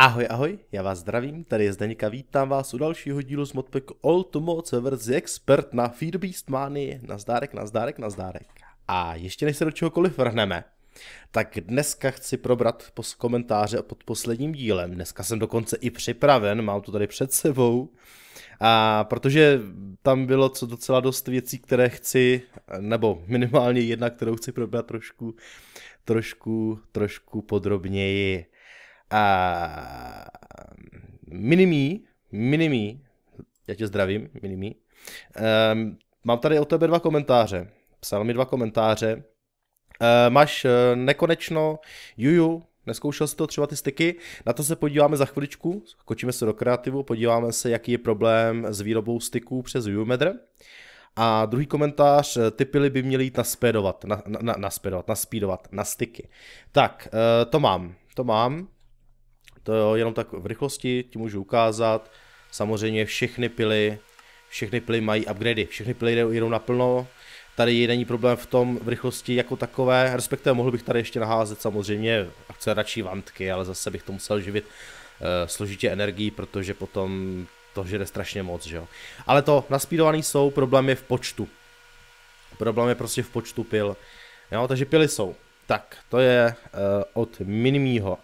Ahoj, ahoj, já vás zdravím, tady je Zdeněka, vítám vás u dalšího dílu z Modpack All Tomo Severz, expert na Feedbeast na Nazdárek, nazdárek, nazdárek. A ještě než se do čehokoliv vrhneme, tak dneska chci probrat pos komentáře pod posledním dílem. Dneska jsem dokonce i připraven, mám to tady před sebou. A protože tam bylo co docela dost věcí, které chci, nebo minimálně jedna, kterou chci probrat trošku, trošku, trošku podrobněji. A mm, Minimí, Minimí, já tě zdravím, Minimí. Um, ehm, mám tady o tebe dva komentáře. Psal mi dva komentáře. Uh, máš uh, nekonečno Juju, neskoušel jsi to třeba ty styky, na to se podíváme za chviličku, skočíme se do kreativu, podíváme se, jaký je problém s výrobou styků přes Juju-Medr. A druhý komentář, eh, ty pily by měly jít naspedovat, na, na, naspedovat, naspídovat, na styky. Tak, uh, to mám, to mám. To jo, jenom tak v rychlosti ti můžu ukázat. Samozřejmě všechny pily, všechny pily mají upgrady, všechny pily jdou jenom naplno. Tady není problém v tom v rychlosti jako takové, respektive mohl bych tady ještě naházet samozřejmě akcelerační vantky, ale zase bych to musel živit uh, složitě energií, protože potom to žere strašně moc, že jo. Ale to, naspídovaný jsou, problém je v počtu. Problém je prostě v počtu pil. Jo, takže pily jsou. Tak, to je uh, od minimího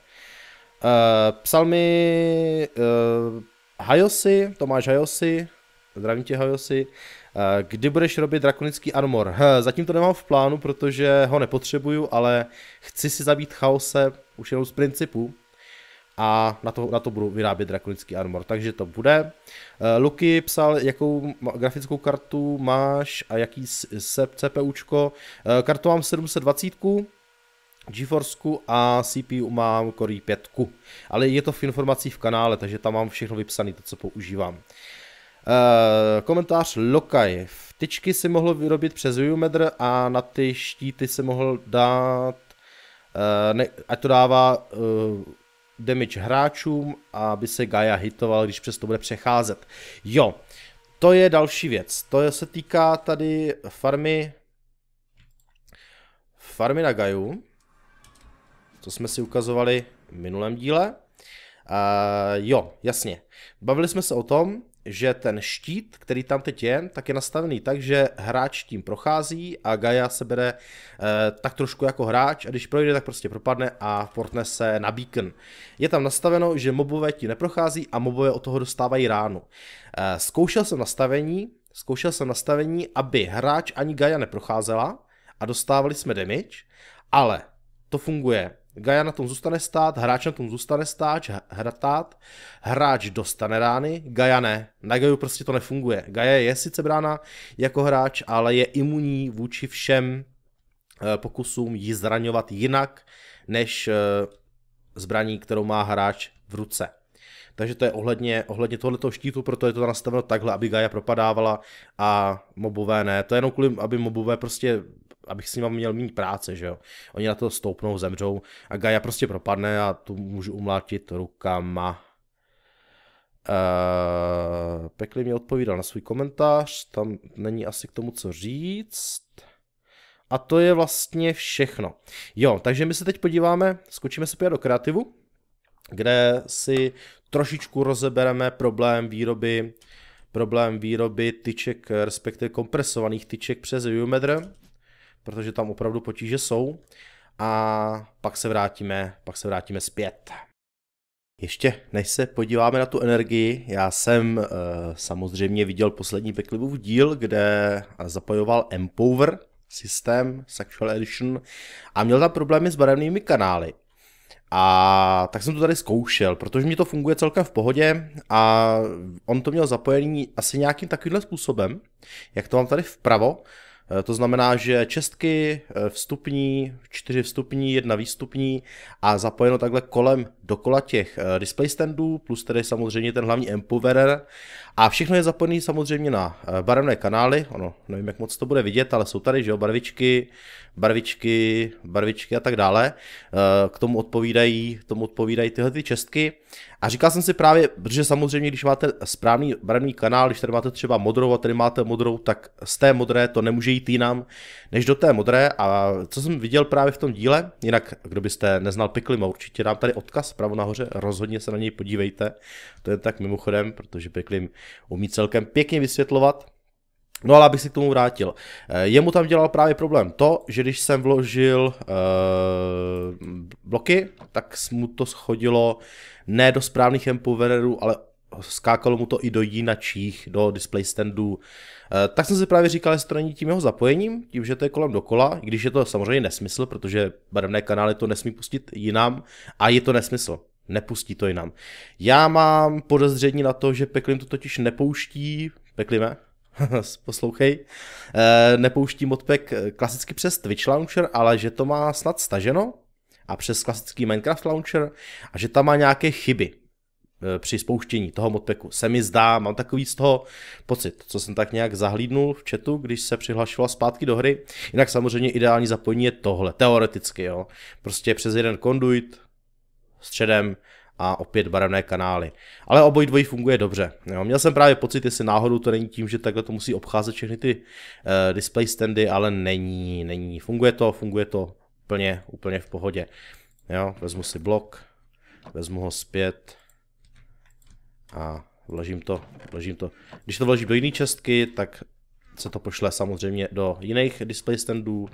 Eh, psal mi uh, eh, Hajosi, Tomáš hajosi, zdravím tě Hajosi, uh, eh, kdy budeš robit drakonický armor? Huh, zatím to nemám v plánu, protože ho nepotřebuju, ale chci si zabít chaose už jenom z principu a na to, na to budu vyrábět drakonický armor, takže to bude. Uh, Luky psal, jakou grafickou kartu máš a jaký se CPUčko. Uh, kartu mám 720, GeForce a CPU mám Core 5, ale je to v informacích v kanále, takže tam mám všechno vypsané, to, co používám. Uh, komentář Lokaj. v Tyčky si mohl vyrobit přes Viewmeter a na ty štíty se mohl dát, uh, ne, ať to dává uh, damage hráčům, aby se Gaia hitoval, když přes to bude přecházet. Jo, to je další věc. To se týká tady farmy, farmy na Gaju. To jsme si ukazovali v minulém díle. Uh, jo, jasně. Bavili jsme se o tom, že ten štít, který tam teď je, tak je nastavený tak, že hráč tím prochází a Gaia se bere eh, tak trošku jako hráč a když projde, tak prostě propadne a portne se na beacon. Je tam nastaveno, že mobové ti neprochází a mobové od toho dostávají ránu. Eh, zkoušel jsem nastavení, zkoušel jsem nastavení, aby hráč ani Gaia neprocházela a dostávali jsme damage, ale to funguje Gaja na tom zůstane stát, hráč na tom zůstane stát, hratát, hráč dostane rány, Gaja ne. Na Gaju prostě to nefunguje. Gaja je sice brána jako hráč, ale je imunní vůči všem eh, pokusům ji zraňovat jinak, než eh, zbraní, kterou má hráč v ruce. Takže to je ohledně, ohledně tohoto štítu, proto je to nastaveno takhle, aby Gaia propadávala a mobové ne. To je jenom kvůli, aby mobové prostě abych s nima měl méně práce, že jo. Oni na to stoupnou, zemřou a Gaia prostě propadne a tu můžu umlátit rukama. Uh, Pekli mě odpovídal na svůj komentář, tam není asi k tomu co říct. A to je vlastně všechno. Jo, takže my se teď podíváme, skočíme se pět do kreativu, kde si trošičku rozebereme problém výroby problém výroby tyček, respektive kompresovaných tyček přes Umetr protože tam opravdu potíže jsou. A pak se vrátíme, pak se vrátíme zpět. Ještě než se podíváme na tu energii, já jsem e, samozřejmě viděl poslední Peklibův díl, kde zapojoval Empower systém Sexual Edition a měl tam problémy s barevnými kanály. A tak jsem to tady zkoušel, protože mi to funguje celkem v pohodě a on to měl zapojený asi nějakým takovýmhle způsobem, jak to mám tady vpravo, Eh, to znamená, že čestky, eh, vstupní, čtyři vstupní, jedna výstupní a zapojeno takhle kolem dokola těch eh, display standů, plus tedy samozřejmě ten hlavní empowerer. A všechno je zapojené samozřejmě na eh, barevné kanály, ono nevím, jak moc to bude vidět, ale jsou tady že jo, barvičky, barvičky, barvičky a tak dále. Eh, k tomu odpovídají, k tomu odpovídají tyhle ty čestky. A říkal jsem si právě, protože samozřejmě, když máte správný barevný kanál, když tady máte třeba modrou a tady máte modrou, tak z té modré to nemůže jít jinam, než do té modré. A co jsem viděl právě v tom díle, jinak kdo byste neznal Piklima, určitě dám tady odkaz zpravo nahoře, rozhodně se na něj podívejte. To je tak mimochodem, protože Peklim umí celkem pěkně vysvětlovat, No ale abych si k tomu vrátil. Eh, jemu tam dělal právě problém to, že když jsem vložil uh, bloky, tak mu to schodilo ne do správných empowererů, ale skákalo mu to i do jinačích, do display standů. Eh, tak jsem si právě říkal, jestli to není tím jeho zapojením, tím, že to je kolem dokola, i když je to samozřejmě nesmysl, protože barevné kanály to nesmí pustit jinam a je to nesmysl. Nepustí to jinam. Já mám podezření na to, že Peklim to totiž nepouští. Peklime? poslouchej, e, nepouští modpack eh, klasicky přes Twitch Launcher, ale že to má snad staženo a přes klasický Minecraft Launcher a že tam má nějaké chyby. E, při spouštění toho modpeku. Se mi zdá, mám takový z toho pocit, co jsem tak nějak zahlídnul v chatu, když se přihlašoval zpátky do hry. Jinak samozřejmě ideální zapojení je tohle, teoreticky, jo. Prostě přes jeden konduit, středem a opět barevné kanály. Ale obojí dvojí funguje dobře. Jo. Měl jsem právě pocit, jestli náhodou to není tím, že takhle to musí obcházet všechny ty uh, display standy, ale není, není. Funguje to, funguje to úplně, úplně v pohodě. Jo, vezmu si blok, vezmu ho zpět, a vložím to, vložím to. Když to vložím do jiné čestky, tak se to pošle samozřejmě do jiných display standů,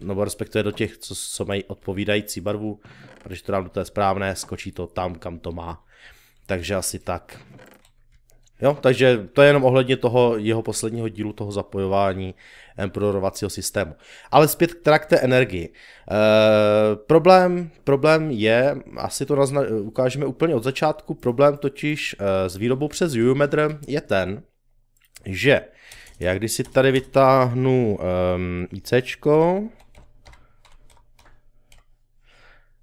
nebo respektive do těch, co, co mají odpovídající barvu. A když to dám do té správné, skočí to tam, kam to má. Takže asi tak. Jo, takže to je jenom ohledně toho jeho posledního dílu, toho zapojování emprorovacího eh, systému. Ale zpět teda k té energii. E, problém, problém je, asi to nazna- ukážeme úplně od začátku, problém totiž e, s výrobou přes UUMEDR je ten, že já když si tady vytáhnu e, ICčko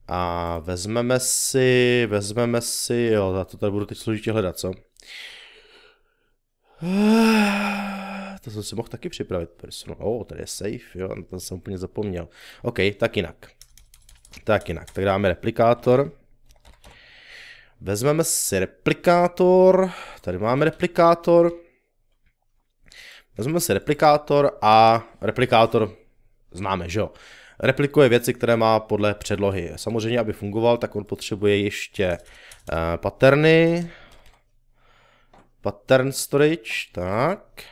a vezmeme si, vezmeme si, jo, za to tady budu teď složitě hledat, co? To jsem si mohl taky připravit personu. O, tady je safe, jo, to jsem úplně zapomněl. OK, tak jinak. Tak jinak, tak dáme replikátor. Vezmeme si replikátor, tady máme replikátor. Vezmeme si replikátor a replikátor známe, že jo. Replikuje věci, které má podle předlohy. Samozřejmě, aby fungoval, tak on potřebuje ještě uh, paterny, Pattern storage, tak.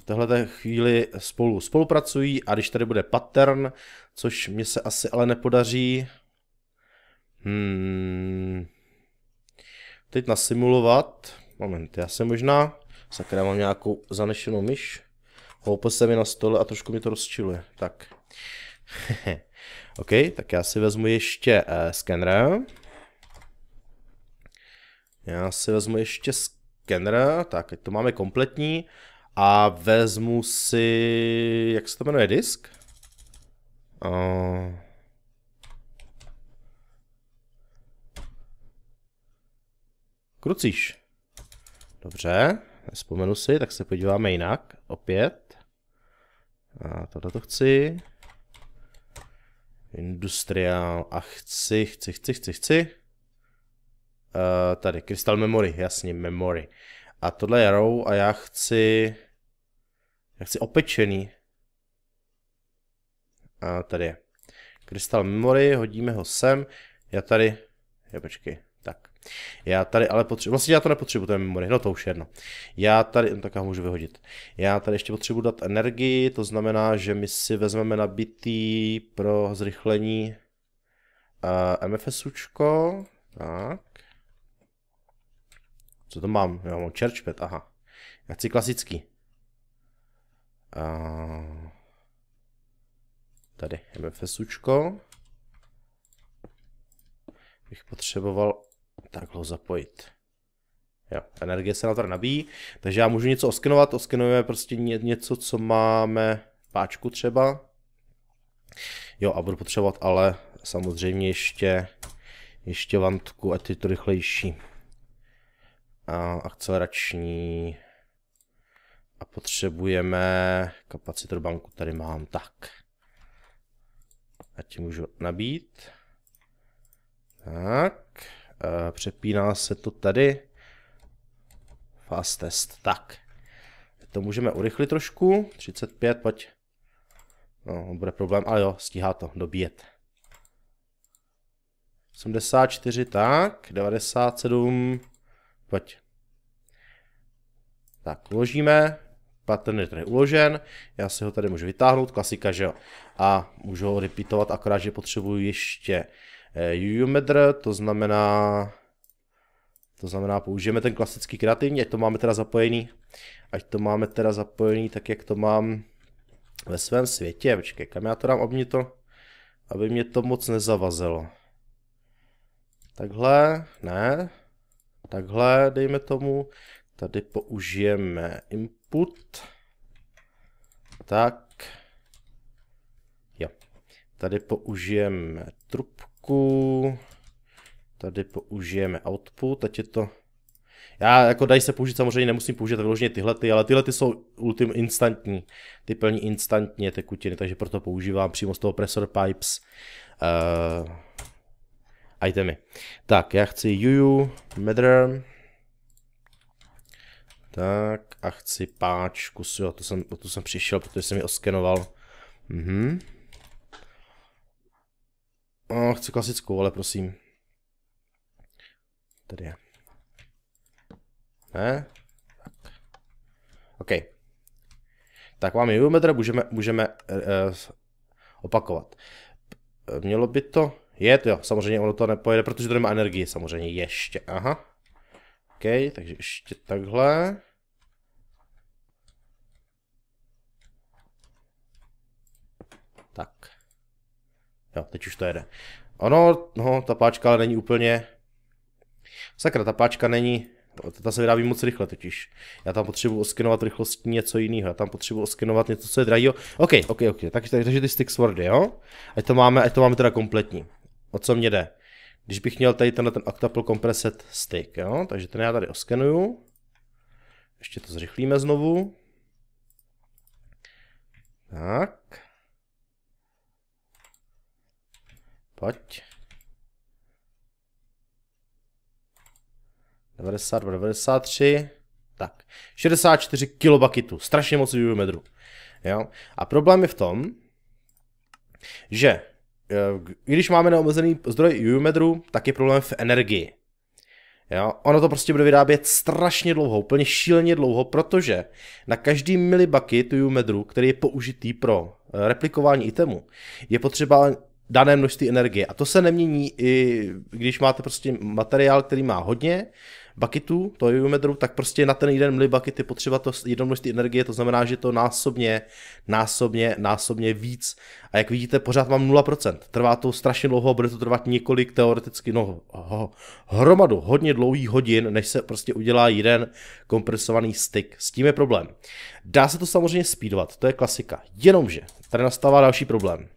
V téhle chvíli spolu spolupracují a když tady bude pattern, což mě se asi ale nepodaří hmm, teď nasimulovat. Moment, já se možná, sakra, mám nějakou zanešenou myš. Houpl se mi na stole a trošku mi to rozčiluje. Tak. OK, tak já si vezmu ještě uh, eh, scanner. Já si vezmu ještě skener, tak to máme kompletní. A vezmu si, jak se to jmenuje, disk? Uh... Krucíš. Dobře, vzpomenu si, tak se podíváme jinak, opět. A tohle to chci. Industriál a chci, chci, chci, chci, chci. Eh, tady, Crystal Memory, jasně, Memory. A tohle je row a já chci... Já chci opečený. A tady je. Crystal Memory, hodíme ho sem. Já tady... Já počkej, tak. Já tady ale potřebuji, vlastně já to nepotřebuji, to je memory, no to už jedno. Já tady, no tak já ho můžu vyhodit. Já tady ještě potřebuji dát energii, to znamená, že my si vezmeme nabitý pro zrychlení uh, eh, MFSučko, tak. Co to mám? Já mám pet, aha. Já chci klasický. A... tady MFSučko. Bych potřeboval takhle ho zapojit. Jo, energie se na to nabíjí, takže já můžu něco oskenovat, oskenujeme prostě něco, co máme, páčku třeba. Jo, a budu potřebovat ale samozřejmě ještě, ještě vantku, ať je to rychlejší a akcelerační a potřebujeme kapacitor banku, tady mám tak. A ti můžu nabít. Tak, e, přepíná se to tady. Fast test, tak. To můžeme urychlit trošku, 35, pojď. No, bude problém, ale jo, stíhá to, dobíjet. 84, tak, 97, Pojď. Tak, uložíme. Pattern je tady uložen. Já si ho tady můžu vytáhnout, klasika, že jo. A můžu ho repeatovat, akorát, že potřebuji ještě eh, UUMEDR, to znamená... To znamená, použijeme ten klasický kreativní, ať to máme teda zapojený, ať to máme teda zapojený tak, jak to mám ve svém světě. Počkej, kam já to dám, aby mě to, aby mě to moc nezavazelo. Takhle, ne, takhle, dejme tomu. Tady použijeme input. Tak. Jo. Tady použijeme trubku. Tady použijeme output, teď je to... Já jako dají se použít, samozřejmě nemusím použít vyloženě tyhle, ty, ale tyhle ty jsou ultim instantní. Ty plní instantně tekutiny, takže proto používám přímo z toho pressor pipes. Uh itemy. Tak, já chci Juju, Medr. Tak a chci páč jo, to jsem, to jsem přišel, protože jsem ji oskenoval. Mhm. A chci klasickou, ale prosím. Tady je. Ne? Tak. OK. Tak máme Jumetr, můžeme, můžeme uh, opakovat. Mělo by to je to jo, samozřejmě ono to nepojede, protože to nemá energii samozřejmě ještě, aha. OK, takže ještě takhle. Tak. Jo, teď už to jede. Ono, no, ta páčka ale není úplně... Sakra, ta páčka není... Ta se vyrábí moc rychle totiž. Já tam potřebuji oskenovat rychlostí něco jiného. Já tam potřebuji oskenovat něco, co je drahého. OK, OK, OK. Takže, takže ty stick swordy, jo? Ať to máme, ať to máme teda kompletní o co mě jde. Když bych měl tady tenhle ten Octuple Compressed Stick, jo? takže ten já tady oskenuju. Ještě to zrychlíme znovu. Tak. Pojď. 92, 93. Tak. 64 kilobakitů. Strašně moc metru. Jo? A problém je v tom, že i eh, když máme neomezený zdroj UMedru, tak je problém v energii. Jo? Ono to prostě bude vyrábět strašně dlouho, úplně šíleně dlouho, protože na každý tu UMedru, který je použitý pro eh, replikování itemu, je potřeba dané množství energie. A to se nemění i když máte prostě materiál, který má hodně bucketů, je jojometru, tak prostě na ten jeden bucket je potřeba to jedno množství energie, to znamená, že to násobně, násobně, násobně víc. A jak vidíte, pořád mám 0%. Trvá to strašně dlouho, bude to trvat několik teoreticky, no, oh, hromadu, hodně dlouhých hodin, než se prostě udělá jeden kompresovaný styk. S tím je problém. Dá se to samozřejmě speedovat, to je klasika. Jenomže, tady nastává další problém.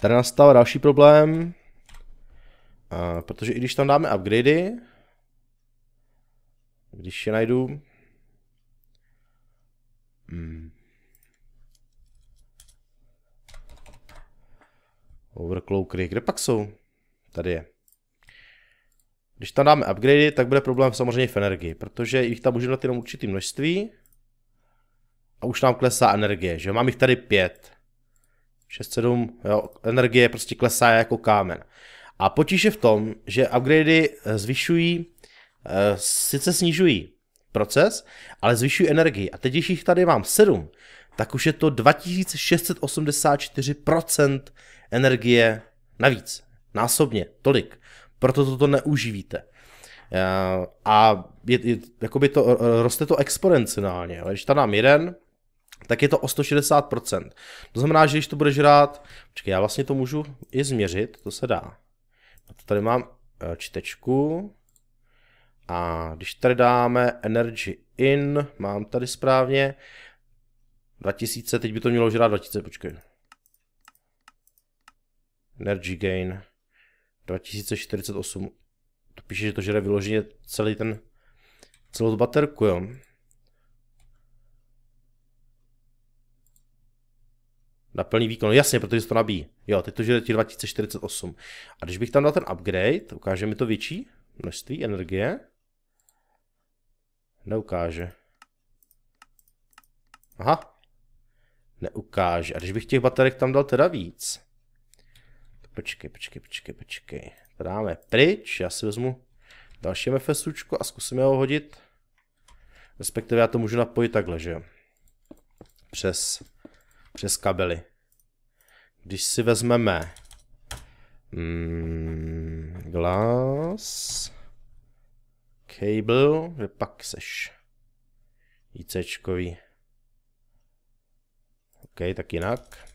Tady nastává další problém, eh, protože i když tam dáme upgradey, když je najdu... Hmm. Overclockery, kde pak jsou? Tady je. Když tam dáme upgrady, tak bude problém samozřejmě v energii, protože jich tam můžu dát jenom určitý množství. A už nám klesá energie, že mám jich tady pět. 6, 7, jo, energie prostě klesá jako kámen. A potíž je v tom, že upgrady eh, zvyšují Eh, sice snižují proces, ale zvyšují energii. A teď, když jich tady mám 7, tak už je to 2684% energie navíc. Násobně, tolik. Proto toto neužívíte. Eh, a je, je, jakoby to, eh, roste to exponenciálně. Když tam mám jeden, tak je to o 160%. To znamená, že když to bude žrát, počkej, já vlastně to můžu i změřit, to se dá. A to tady mám čtečku, a když tady dáme Energy In, mám tady správně, 2000, teď by to mělo žrát 2000, počkej. Energy Gain, 2048. To píše, že to žere vyloženě celý ten, celou tu baterku, jo. Na plný výkon, no jasně, protože se to nabíjí. Jo, teď to žere ti 2048. A když bych tam dal ten upgrade, ukáže mi to větší množství energie. Neukáže. Aha. Neukáže. A když bych těch baterek tam dal teda víc. Počkej, počkej, počkej, počkej. To dáme pryč. Já si vezmu další MFSučko a zkusím ho hodit. Respektive já to můžu napojit takhle, že jo. Přes, přes kabely. Když si vezmeme mm, glas, Cable, že pak seš ICčkový. OK, tak jinak.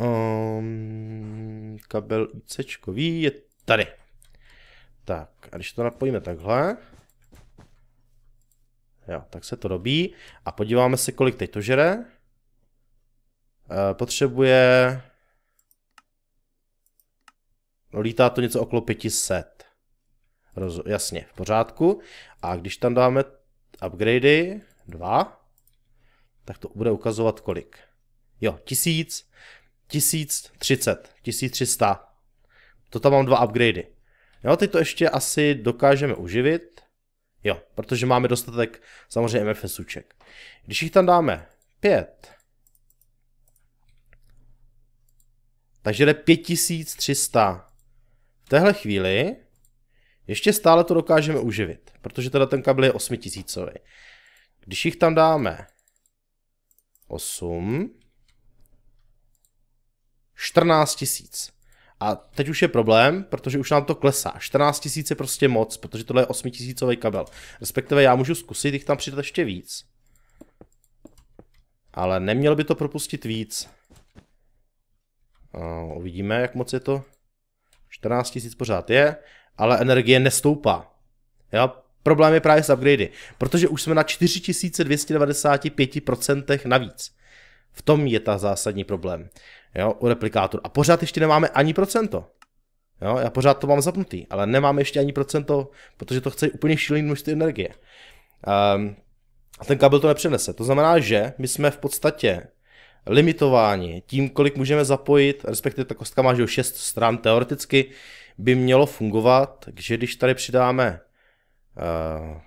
Um, kabel ICčkový je tady. Tak, a když to napojíme takhle, jo, tak se to robí. a podíváme se, kolik teď to žere. E, potřebuje No, lítá to něco okolo 500. Roz, jasně, v pořádku. A když tam dáme upgrady 2, tak to bude ukazovat kolik. Jo, 1000, 1030, 1300. To tam mám dva upgrady. Jo, teď to ještě asi dokážeme uživit. Jo, protože máme dostatek samozřejmě MFSuček. Když jich tam dáme 5, takže jde 5300 v téhle chvíli ještě stále to dokážeme uživit, protože teda ten kabel je 8000. Když jich tam dáme 8, 14 tisíc. A teď už je problém, protože už nám to klesá. 14 tisíc je prostě moc, protože tohle je 8 tisícový kabel. Respektive já můžu zkusit jich tam přidat ještě víc. Ale neměl by to propustit víc. No, uvidíme, jak moc je to 14 000 pořád je, ale energie nestoupá. Jo? Problém je právě s upgradey, protože už jsme na 4295% navíc. V tom je ta zásadní problém jo, u replikátoru. A pořád ještě nemáme ani procento. Jo, já pořád to mám zapnutý, ale nemáme ještě ani procento, protože to chce úplně šílený množství energie. Um, a ten kabel to nepřenese. To znamená, že my jsme v podstatě limitováni tím, kolik můžeme zapojit, respektive ta kostka má že 6 stran teoreticky, by mělo fungovat, takže když tady přidáme, eh,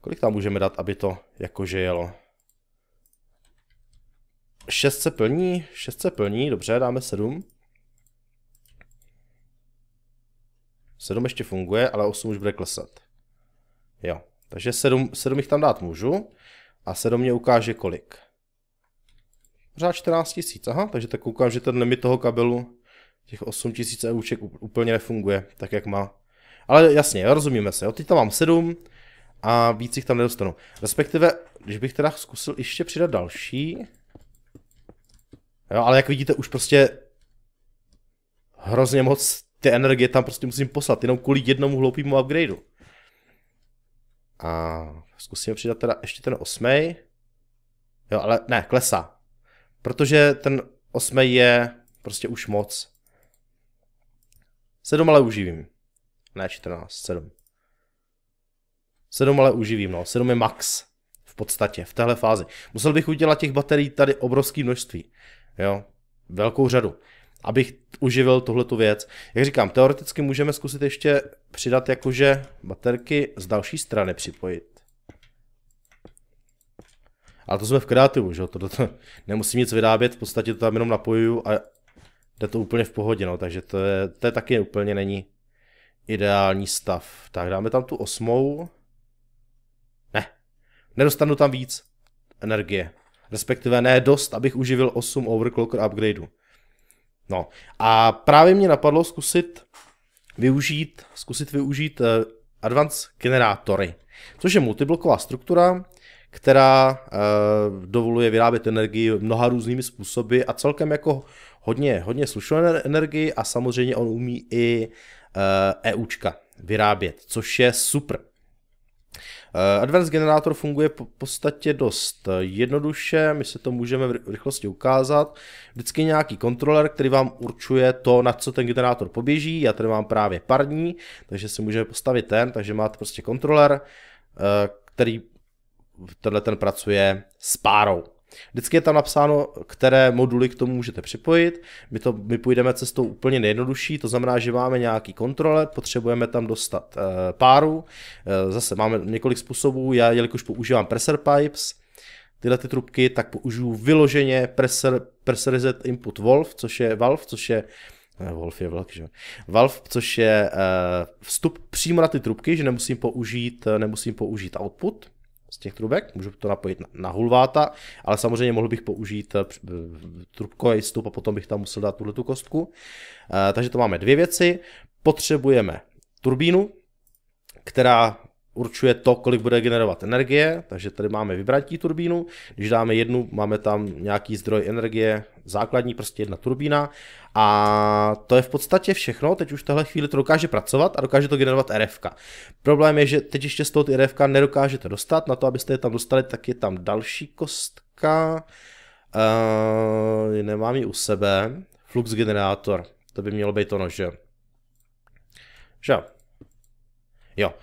kolik tam můžeme dát, aby to jakože jelo? 6 se plní, 6 se plní, dobře, dáme 7. 7 ještě funguje, ale 8 už bude klesat. Jo, takže 7, 7 jich tam dát můžu a 7 mě ukáže kolik pořád 14 tisíc, aha, takže tak koukám, že ten limit toho kabelu těch 8 tisíc EUček úplně nefunguje, tak jak má. Ale jasně, rozumíme se, jo, teď tam mám 7 a víc jich tam nedostanu. Respektive, když bych teda zkusil ještě přidat další, jo, ale jak vidíte, už prostě hrozně moc ty energie tam prostě musím poslat, jenom kvůli jednomu hloupému upgradeu. A zkusíme přidat teda ještě ten osmej. Jo, ale ne, klesá. Protože ten osmý je prostě už moc. Sedm ale uživím. Ne 14, sedm. Sedm ale uživím, no. Sedm je max. V podstatě, v téhle fázi. Musel bych udělat těch baterií tady obrovský množství. Jo, velkou řadu. Abych uživil tu věc. Jak říkám, teoreticky můžeme zkusit ještě přidat jakože baterky z další strany připojit. Ale to jsme v kreativu, že jo, to, to, nemusím nic vyrábět, v podstatě to tam jenom napojuju a jde to úplně v pohodě, no, takže to, je, to je taky úplně není ideální stav. Tak dáme tam tu osmou. Ne, nedostanu tam víc energie, respektive ne dost, abych uživil 8 overclocker upgradeů. No a právě mě napadlo zkusit využít, zkusit využít uh, advanced generátory, což je multibloková struktura, která eh, dovoluje vyrábět energii mnoha různými způsoby a celkem jako hodně, hodně slušnou energii a samozřejmě on umí i EUčka eh, e vyrábět, což je super. Eh, advanced generátor funguje v po podstatě dost jednoduše, my se to můžeme v rychlosti ukázat. Vždycky nějaký kontroler, který vám určuje to, na co ten generátor poběží. Já tady mám právě parní, takže si můžeme postavit ten, takže máte prostě kontroler, který tenhle ten pracuje s párou. Vždycky je tam napsáno, které moduly k tomu můžete připojit. My, to, my půjdeme cestou úplně nejjednodušší, to znamená, že máme nějaký kontrole, potřebujeme tam dostat e, páru. E, zase máme několik způsobů, já jelikož používám presser pipes, tyhle ty trubky, tak použiju vyloženě presser, pressurized input valve, což je valve, což je Wolf eh, je velký. že? Valve, což je vstup přímo na ty trubky, že nemusím použít, nemusím použít output, z těch trubek, můžu to napojit na, na hulváta, ale samozřejmě mohl bych použít eh, eh, trubkový stup a potom bych tam musel dát tuhle tu kostku. Eh, takže to máme dvě věci. Potřebujeme turbínu, která určuje to, kolik bude generovat energie, takže tady máme vybratí turbínu, když dáme jednu, máme tam nějaký zdroj energie, základní prostě jedna turbína a to je v podstatě všechno, teď už v tahle chvíli to dokáže pracovat a dokáže to generovat RFK. Problém je, že teď ještě z toho ty RF nedokážete dostat, na to, abyste je tam dostali, tak je tam další kostka, uh, nemám ji u sebe, flux generátor, to by mělo být ono, že? Že? Jo,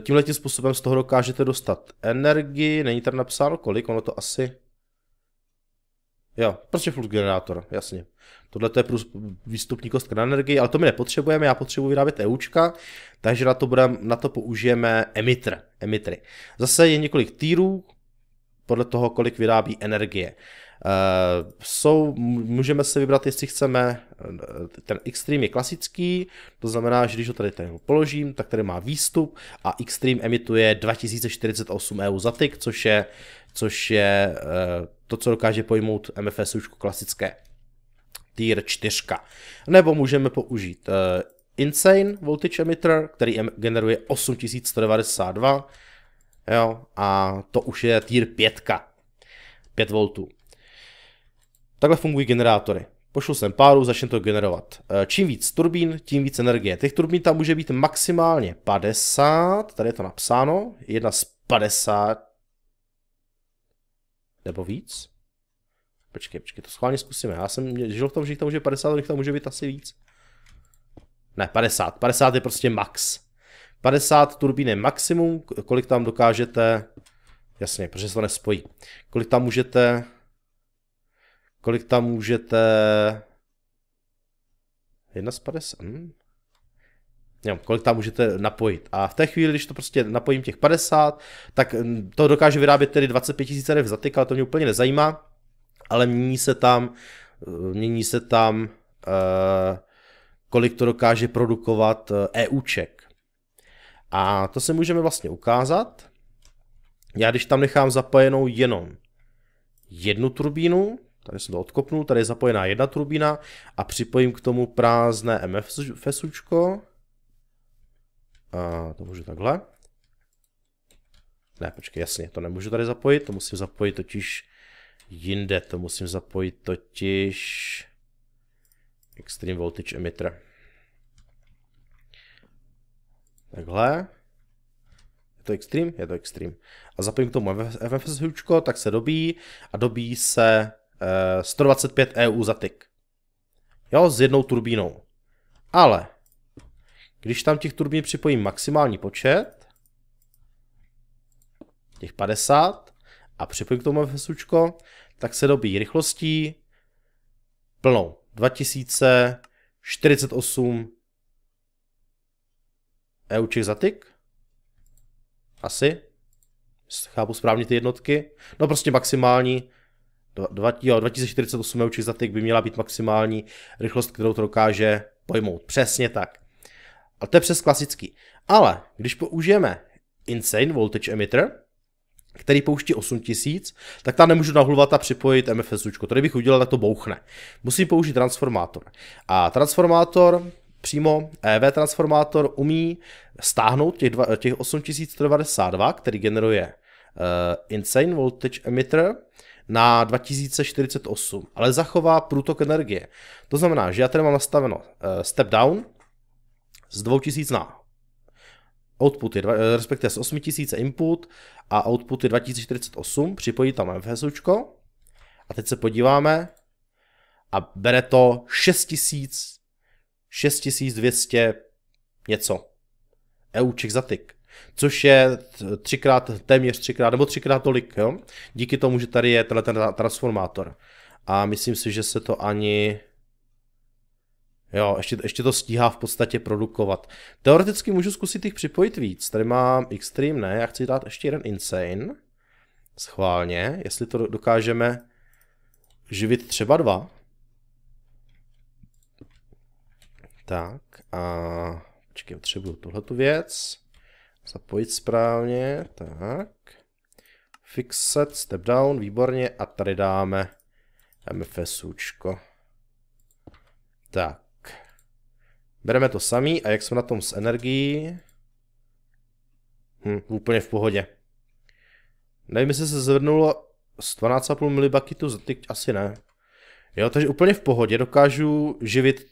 tímhle tím způsobem z toho dokážete dostat energii, není tady napsáno kolik, ono to asi... Jo, prostě flux generátor, jasně. Tohle je výstupní kostka na energii, ale to my nepotřebujeme, já potřebuji vyrábět EUčka, takže na to, budem, na to použijeme emitr, emitry. Zase je několik týrů, podle toho, kolik vyrábí energie. Eh, jsou, můžeme se vybrat, jestli chceme, eh, ten Xtreme je klasický, to znamená, že když ho tady, tady položím, tak tady má výstup a Xtreme emituje 2048 EU za tyk, což je, což je eh, to, co dokáže pojmout MFS jako klasické. Tier 4. Nebo můžeme použít Insane Voltage Emitter, který generuje 8192 Jo, a to už je tier 5, 5 V. Takhle fungují generátory. Pošlu sem páru, začne to generovat. E, čím víc turbín, tím víc energie. Těch turbín tam může být maximálně 50, tady je to napsáno, jedna z 50, nebo víc. Počkej, počkej, to schválně zkusíme. Já jsem žil v tom, že jich tam může 50, ale jich tam může být asi víc. Ne, 50. 50 je prostě max. 50 turbín je maximum, kolik tam dokážete, jasně, protože se to nespojí, kolik tam můžete, kolik tam můžete, 1 z 50, hm? Jo, kolik tam můžete napojit. A v té chvíli, když to prostě napojím těch 50, tak hm, to dokáže vyrábět tedy 25 000 RF za tyk, ale to mě úplně nezajímá. Ale mění se tam, hm, mění se tam, eh, kolik to dokáže produkovat EUček. Eh, e a to se můžeme vlastně ukázat. Já když tam nechám zapojenou jenom jednu turbínu, tady jsem to odkopnul, tady je zapojená jedna turbína a připojím k tomu prázdné MFSučko. A to můžu takhle. Ne, počkej, jasně, to nemůžu tady zapojit, to musím zapojit totiž jinde, to musím zapojit totiž Extreme Voltage Emitter. Takhle. Je to extrém? Je to extrém. A zapojím k tomu FFS tak se dobí a dobí se eh, e, 125 EU za tyk. Jo, s jednou turbínou. Ale, když tam těch turbín připojím maximální počet, těch 50, a připojím k tomu FFS tak se dobí rychlostí plnou 2048 eučich za tik? Asi. Chápu správně ty jednotky. No prostě maximální. Dva, dva, jo, 2048 eučich za tik by měla být maximální rychlost, kterou to dokáže pojmout. Přesně tak. A to je přes klasický. Ale když použijeme Insane Voltage Emitter, který pouští 8000, tak tam nemůžu nahulvat a připojit MFSUčko. Tady bych udělal, tak to bouchne. Musím použít transformátor. A transformátor přímo EV transformátor umí stáhnout těch, dva, těch 8192, který generuje uh, Insane Voltage Emitter, na 2048, ale zachová průtok energie. To znamená, že já tady mám nastaveno uh, step down z 2000 na output dva, eh, respektive z 8000 input a output je 2048, připojí tam FSUčko a teď se podíváme a bere to 6000 6200 něco euček za tyk, což je třikrát, téměř třikrát, nebo třikrát tolik, jo? díky tomu, že tady je tenhle ten transformátor. A myslím si, že se to ani... Jo, ještě, ještě to stíhá v podstatě produkovat. Teoreticky můžu zkusit jich připojit víc. Tady mám Extreme, ne, já chci dát ještě jeden Insane. Schválně, jestli to dokážeme živit třeba dva. Tak a počkej, potřebuju tuhle tu věc. Zapojit správně, tak. set, step down, výborně. A tady dáme MFSUčko. Tak. Bereme to samý a jak jsme na tom s energií? Hm, úplně v pohodě. Nevím, jestli se zvednulo z 12,5 milibakitu za ty, asi ne. Jo, takže úplně v pohodě dokážu živit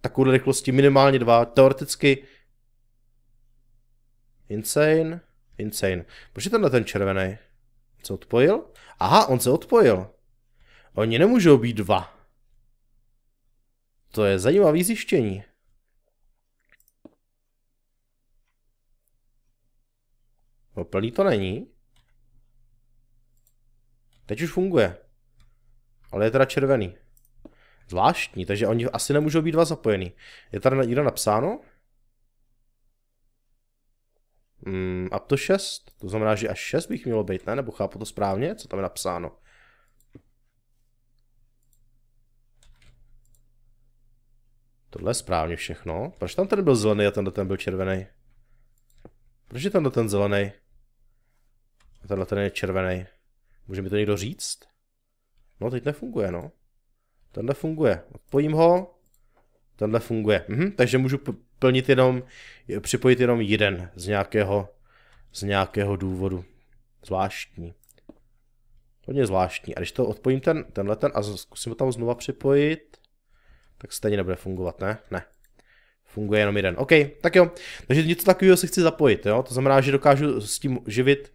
Takovou rychlosti minimálně dva, teoreticky insane, insane. Proč je tenhle ten červený? Se odpojil? Aha, on se odpojil. Oni nemůžou být dva. To je zajímavé zjištění. No plný to není. Teď už funguje. Ale je teda červený. Zvláštní, takže oni asi nemůžou být dva zapojený. Je tady někdo napsáno? Mm, up to 6, to znamená, že až 6 bych mělo být, ne? Nebo chápu to správně? Co tam je napsáno? Tohle je správně všechno. Proč tam ten byl zelený a tenhle ten byl červený? Proč je tenhle ten zelený? A tenhle ten je červený. Může mi to někdo říct? No teď nefunguje, no. Tenhle funguje. Odpojím ho. Tenhle funguje. Mhm, takže můžu plnit jenom, připojit jenom jeden z nějakého, z nějakého důvodu. Zvláštní. Hodně zvláštní. A když to odpojím ten, tenhle ten a zkusím ho tam znova připojit, tak stejně nebude fungovat, ne? Ne. Funguje jenom jeden. OK, tak jo. Takže něco takového si chci zapojit, jo? To znamená, že dokážu s tím živit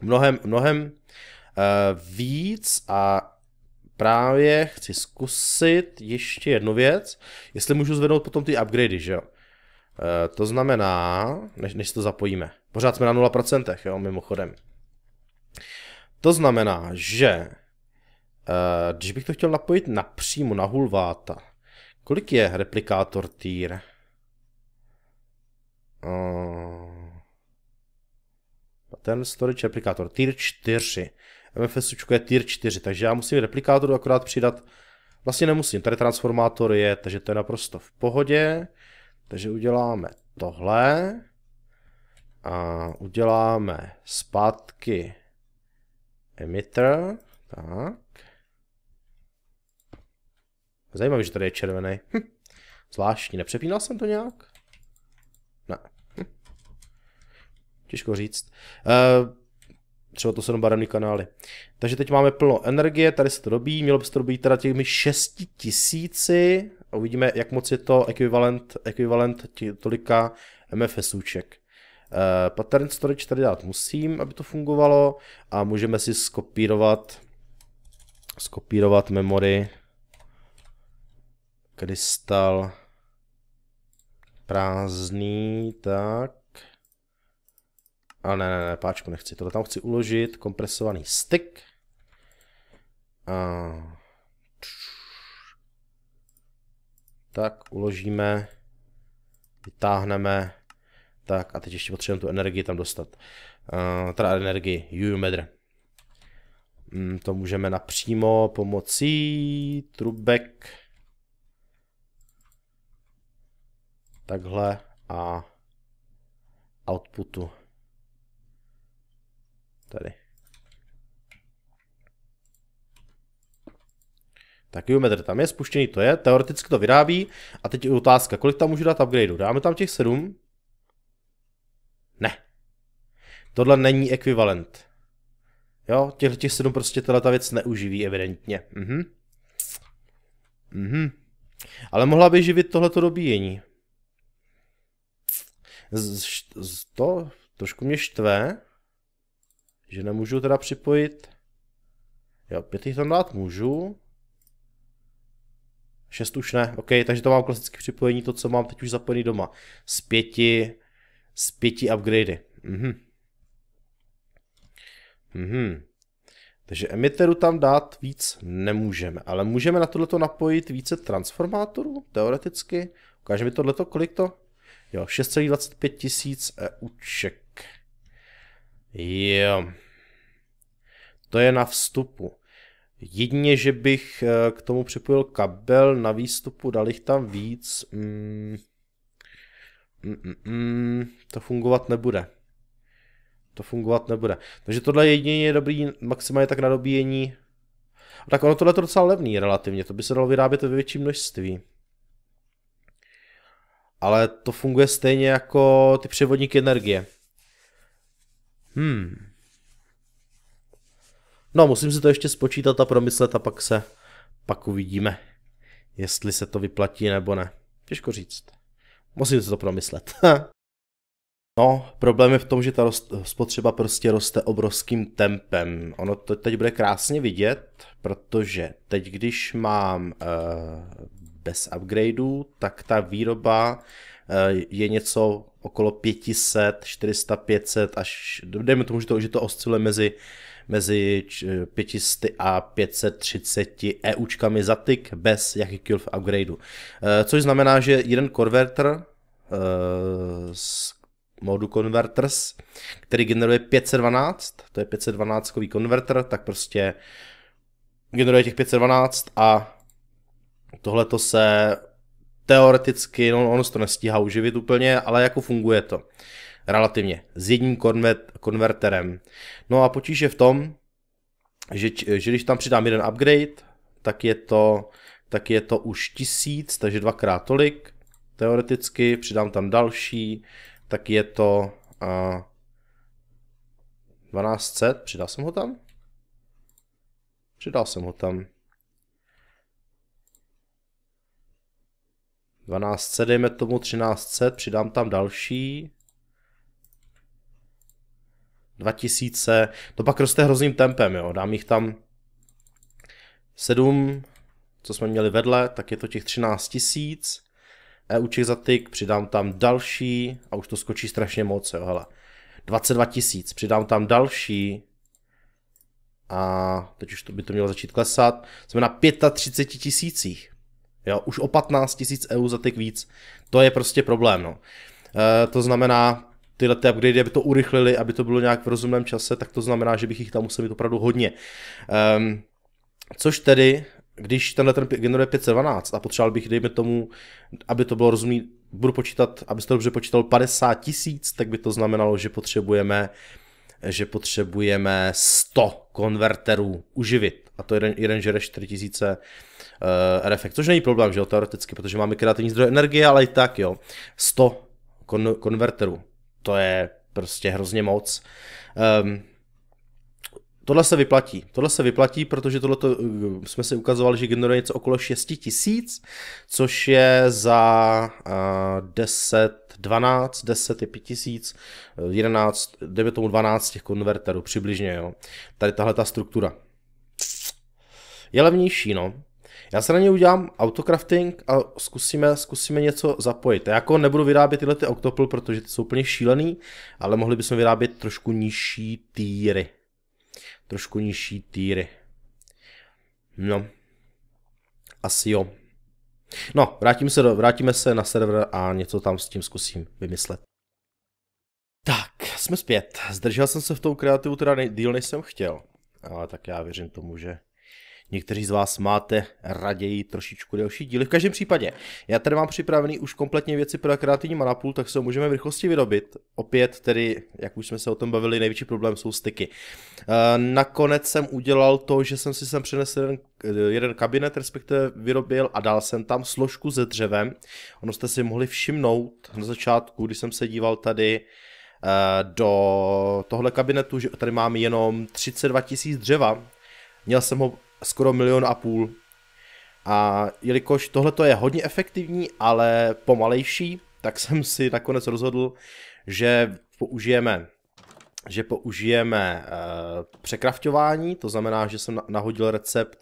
mnohem, mnohem uh, víc a právě chci zkusit ještě jednu věc, jestli můžu zvednout potom ty upgrady, že jo. E, to znamená, než, než to zapojíme, pořád jsme na 0%, jo, mimochodem. To znamená, že e, když bych to chtěl napojit napřímo na Hulváta, kolik je replikátor týr? Eh, ten storage replikátor, týr 4. MFSUčko je tier 4, takže já musím replikátoru akorát přidat, vlastně nemusím, tady transformátor je, takže to je naprosto v pohodě, takže uděláme tohle a uděláme zpátky emitter, tak. Zajímavé, že tady je červený. Hm. Zvláštní, nepřepínal jsem to nějak? Ne. Hm. Těžko říct. Uh, třeba to jsou barevné kanály. Takže teď máme plno energie, tady se to dobí, mělo by se to dobít teda těmi 6 tisíci a uvidíme, jak moc je to ekvivalent, ekvivalent tě, tolika MFSůček. Uh, eh, pattern storage tady dát musím, aby to fungovalo a můžeme si skopírovat skopírovat memory krystal prázdný, tak a ne, ne, ne, páčku nechci. Tohle tam chci uložit, kompresovaný styk. A... Tak, uložíme, vytáhneme, tak a teď ještě potřebujeme tu energii tam dostat. Uh, teda energii, juju medr. Mm, to můžeme napřímo pomocí trubek. Takhle a outputu tady. Tak metr tam je, spuštěný to je, teoreticky to vyrábí. A teď je otázka, kolik tam můžu dát upgradeu? Dáme tam těch sedm? Ne. Tohle není ekvivalent. Jo, těchto těch sedm prostě tohle ta věc neuživí evidentně. Mhm. Mhm. Ale mohla by živit tohleto dobíjení. Z, z, to trošku mě štve že nemůžu teda připojit. Jo, pět jich tam dát můžu. Šest už ne, ok, takže to mám klasické připojení, to, co mám teď už zapojený doma. Z pěti, z pěti upgradey. Mhm. Mhm. Takže emiteru tam dát víc nemůžeme, ale můžeme na tohleto napojit více transformátorů, teoreticky. Ukáže mi tohleto, kolik to? Jo, 6,25 tisíc EUček. Eh, Jo. To je na vstupu. Jedině, že bych eh, k tomu připojil kabel na výstupu, dal jich tam víc. Mm, mm, mm, mm to fungovat nebude. To fungovat nebude. Takže tohle jedině je dobrý maximálně tak na dobíjení. Tak ono tohle je docela levný relativně, to by se dalo vyrábět ve větší množství. Ale to funguje stejně jako ty převodníky energie. Hmm. No, musím si to ještě spočítat a promyslet a pak se, pak uvidíme, jestli se to vyplatí nebo ne. Těžko říct. Musím si to promyslet. no, problém je v tom, že ta rost, spotřeba prostě roste obrovským tempem. Ono to teď bude krásně vidět, protože teď, když mám uh, bez upgradeů, tak ta výroba Eh, je něco okolo 500, 400, 500 až, dejme tomu, že to, že to osciluje mezi, mezi 500 eh, a 530 EUčkami za tyk bez jakýkoliv upgradeu. Eh, což znamená, že jeden konverter z modu Converters, který generuje 512, to je 512 konverter, tak prostě generuje těch 512 a tohle to se teoreticky, no ono se to nestíhá uživit úplně, ale jako funguje to. Relativně. S jedním konvert, konverterem. No a potíž je v tom, že, že když tam přidám jeden upgrade, tak je to, tak je to už tisíc, takže dvakrát tolik. Teoreticky přidám tam další, tak je to a, 1200, přidal jsem ho tam? Přidal jsem ho tam. 1200, dejme tomu 1300, přidám tam další. 2000, to pak roste hrozným tempem, jo, dám jich tam 7, co jsme měli vedle, tak je to těch 13 tisíc. EUček za tyk, přidám tam další a už to skočí strašně moc, jo, hele. 22 tisíc, přidám tam další a teď už to by to mělo začít klesat. Jsme na 35 tisících. Jo, už o 15 tisíc EU za ty víc. To je prostě problém, no. E, to znamená, tyhle ty upgrady, aby to urychlili, aby to bylo nějak v rozumném čase, tak to znamená, že bych jich tam musel mít opravdu hodně. E, což tedy, když tenhle ten generuje 512 a potřeboval bych, dejme tomu, aby to bylo rozumný, budu počítat, aby to dobře počítal 50 tisíc, tak by to znamenalo, že potřebujeme že potřebujeme 100 konverterů uživit. A to jeden, jeden žere 4000 uh, RF, což není problém, že jo, teoreticky, protože máme kreativní zdroje energie, ale i tak, jo, 100 kon- konverterů. To je prostě hrozně moc. Um, Tohle se vyplatí. Tohle se vyplatí, protože tohle eh, jsme si ukazovali, že generuje něco okolo 6 tisíc, což je za 10, 12, 10 je 5 tisíc, 11, eh, 9 tomu 12 těch konverterů přibližně. Jo. Tady tahle ta struktura. Je levnější, no. Já se na ně udělám autocrafting a zkusíme, zkusíme něco zapojit. Já jako nebudu vyrábět tyhle ty octopl, protože ty jsou úplně šílený, ale mohli bychom vyrábět trošku nižší týry trošku nižší týry. No, asi jo. No, vrátím se do, vrátíme se na server a něco tam s tím zkusím vymyslet. Tak, jsme zpět. Zdržel jsem se v tou kreativu teda nej, díl, než jsem chtěl. Ale tak já věřím tomu, že Někteří z vás máte raději trošičku delší díly. V každém případě, já tady mám připravený už kompletně věci pro kreativní manapul, tak se ho můžeme v rychlosti vyrobit. Opět tedy, jak už jsme se o tom bavili, největší problém jsou styky. Eh, nakonec jsem udělal to, že jsem si sem přinesl jeden, jeden kabinet, respektive vyrobil a dal jsem tam složku ze dřevem. Ono jste si mohli všimnout na začátku, když jsem se díval tady eh, do tohle kabinetu, že tady mám jenom 32 tisíc dřeva. Měl jsem ho skoro milion a půl. A jelikož tohle je hodně efektivní, ale pomalejší, tak jsem si nakonec rozhodl, že použijeme že použijeme uh, eh, překrafťování, to znamená, že jsem nahodil recept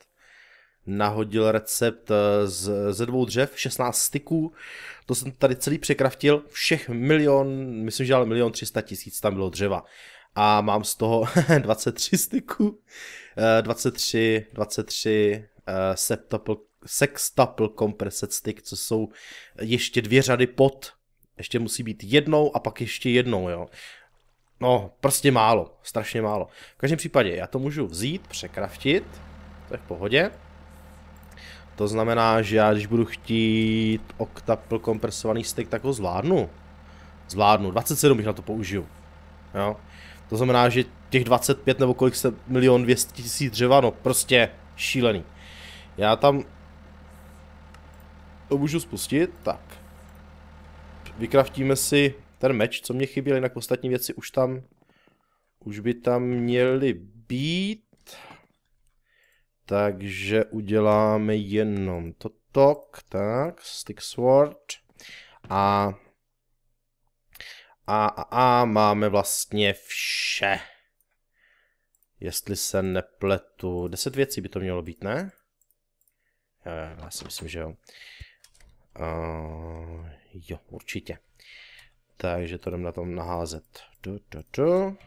nahodil recept eh, z, ze dvou dřev, 16 styků, to jsem tady celý překraftil, všech milion, myslím, že ale milion 300 tisíc tam bylo dřeva a mám z toho 23 styků, 23, eh, 23 uh, eh, septuple, sextuple compressed stick, co jsou ještě dvě řady pod, ještě musí být jednou a pak ještě jednou, jo. No, prostě málo, strašně málo. V každém případě, já to můžu vzít, překraftit, to je v pohodě. To znamená, že já když budu chtít octuple kompresovaný stick, tak ho zvládnu. Zvládnu, 27 bych na to použiju. Jo. To znamená, že těch 25 nebo kolik se milion 200 tisíc dřeva, no prostě šílený. Já tam to můžu spustit, tak. Vykraftíme si ten meč, co mě chyběl, jinak ostatní věci už tam, už by tam měly být. Takže uděláme jenom toto, tak, stick sword. A, a, a, a máme vlastně vše vše. Jestli se nepletu, deset věcí by to mělo být, ne? No, já si myslím, že jo. Uh, jo, určitě. Takže to jdem na tom naházet. Du, du, du.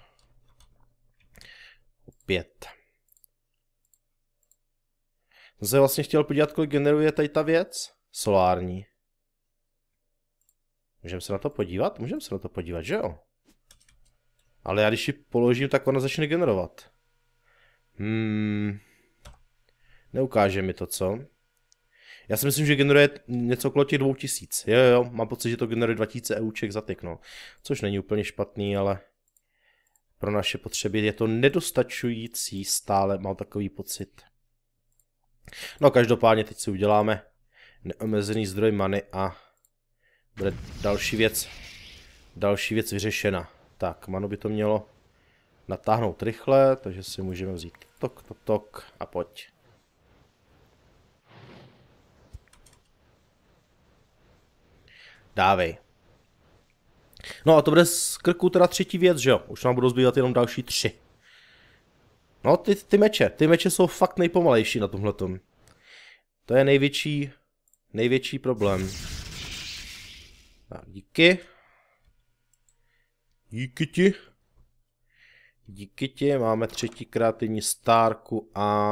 Pět. Jsem se vlastně chtěl podívat, kolik generuje tady ta věc. Solární. Můžeme se na to podívat? Můžeme se na to podívat, že jo? Ale já když ji položím, tak ona začne generovat. Hmm. Neukáže mi to, co? Já si myslím, že generuje něco okolo těch 2000. Jo, jo, mám pocit, že to generuje 2000 EUček za tykno. Což není úplně špatný, ale pro naše potřeby je to nedostačující stále, mám takový pocit. No každopádně teď si uděláme neomezený zdroj many a bude další věc, další věc vyřešena. Tak, mano by to mělo natáhnout rychle, takže si můžeme vzít tok, tok, tok a pojď. Dávej. No a to bude z krku teda třetí věc, že jo? Už nám budou zbývat jenom další tři. No, ty, ty meče. Ty meče jsou fakt nejpomalejší na tomhletom. To je největší, největší problém. Tak, díky. Díky ti. Díky ti, máme třetí kreativní stárku a